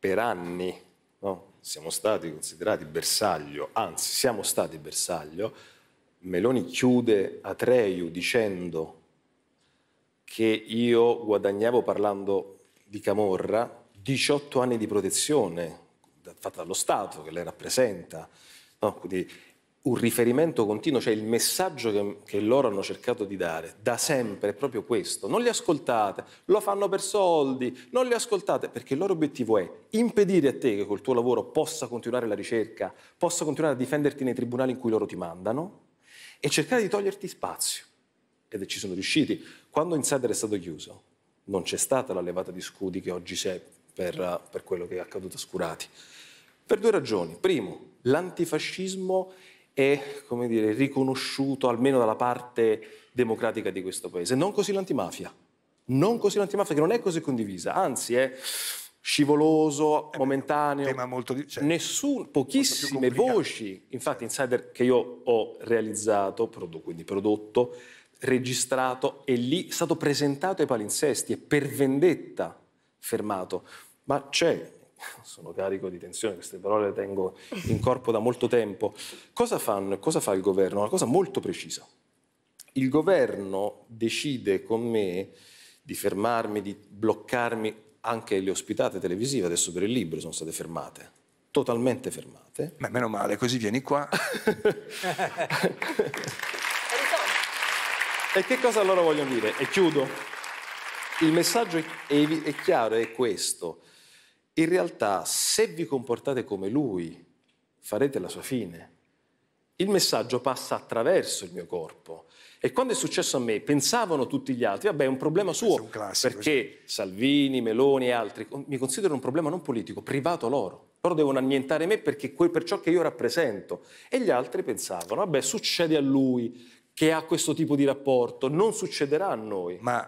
per anni no? siamo stati considerati bersaglio, anzi siamo stati bersaglio, Meloni chiude Atreiu dicendo che io guadagnavo parlando di Camorra 18 anni di protezione fatta dallo Stato che lei rappresenta. No? Quindi un riferimento continuo, cioè il messaggio che, che, loro hanno cercato di dare da sempre è proprio questo. Non li ascoltate, lo fanno per soldi, non li ascoltate, perché il loro obiettivo è impedire a te che col tuo lavoro possa continuare la ricerca, possa continuare a difenderti nei tribunali in cui loro ti mandano e cercare di toglierti spazio. Ed ci sono riusciti. Quando Insider è stato chiuso, non c'è stata la levata di scudi che oggi c'è per, per quello che è accaduto a Scurati. Per due ragioni. Primo, l'antifascismo è come dire, riconosciuto almeno dalla parte democratica di questo paese. Non così l'antimafia, non così l'antimafia che non è così condivisa, anzi è scivoloso, eh momentaneo. Tema molto di... cioè, Nessun, pochissime molto voci, infatti Insider che io ho realizzato, prodotto, quindi prodotto, registrato e lì è stato presentato ai palinsesti e per vendetta fermato. Ma c'è sono carico di tensione, queste parole le tengo in corpo da molto tempo. Cosa, fanno, cosa fa il governo? Una cosa molto precisa. Il governo decide con me di fermarmi, di bloccarmi anche le ospitate televisive, adesso per il libro sono state fermate, totalmente fermate. Ma meno male, così vieni qua. e che cosa loro vogliono dire? E chiudo. Il messaggio è, è chiaro, è questo in realtà se vi comportate come lui, farete la sua fine. Il messaggio passa attraverso il mio corpo. E quando è successo a me, pensavano tutti gli altri, vabbè, è un problema suo, un classico, perché Salvini, Meloni e altri mi considerano un problema non politico, privato loro. Loro devono annientare me perché, per ciò che io rappresento. E gli altri pensavano, vabbè, succede a lui che ha questo tipo di rapporto, non succederà a noi. Ma